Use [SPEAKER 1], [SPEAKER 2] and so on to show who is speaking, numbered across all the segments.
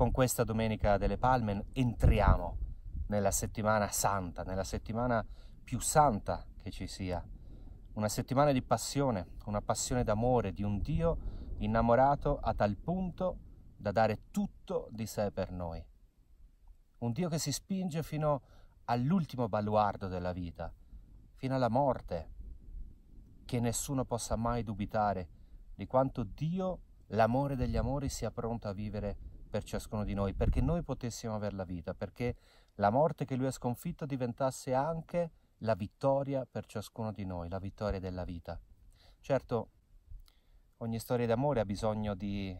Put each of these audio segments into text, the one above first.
[SPEAKER 1] con questa Domenica delle Palme entriamo nella settimana santa, nella settimana più santa che ci sia. Una settimana di passione, una passione d'amore, di un Dio innamorato a tal punto da dare tutto di sé per noi. Un Dio che si spinge fino all'ultimo baluardo della vita, fino alla morte, che nessuno possa mai dubitare di quanto Dio, l'amore degli amori, sia pronto a vivere per ciascuno di noi, perché noi potessimo avere la vita, perché la morte che lui ha sconfitto diventasse anche la vittoria per ciascuno di noi, la vittoria della vita. Certo, ogni storia d'amore ha bisogno di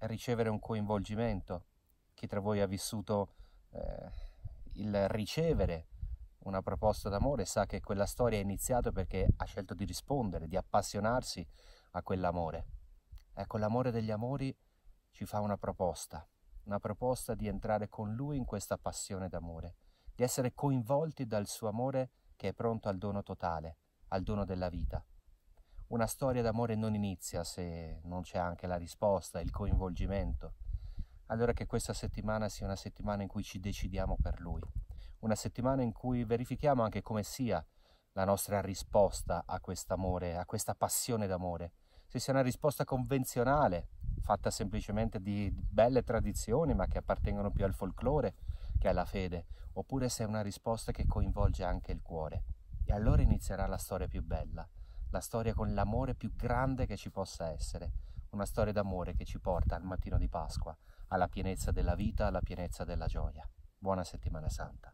[SPEAKER 1] ricevere un coinvolgimento. Chi tra voi ha vissuto eh, il ricevere una proposta d'amore sa che quella storia è iniziata perché ha scelto di rispondere, di appassionarsi a quell'amore. Ecco, l'amore degli amori ci fa una proposta, una proposta di entrare con Lui in questa passione d'amore, di essere coinvolti dal suo amore che è pronto al dono totale, al dono della vita. Una storia d'amore non inizia se non c'è anche la risposta, il coinvolgimento. Allora che questa settimana sia una settimana in cui ci decidiamo per Lui, una settimana in cui verifichiamo anche come sia la nostra risposta a quest'amore, a questa passione d'amore, se sia una risposta convenzionale fatta semplicemente di belle tradizioni ma che appartengono più al folklore che alla fede, oppure se è una risposta che coinvolge anche il cuore. E allora inizierà la storia più bella, la storia con l'amore più grande che ci possa essere, una storia d'amore che ci porta al mattino di Pasqua, alla pienezza della vita, alla pienezza della gioia. Buona settimana santa.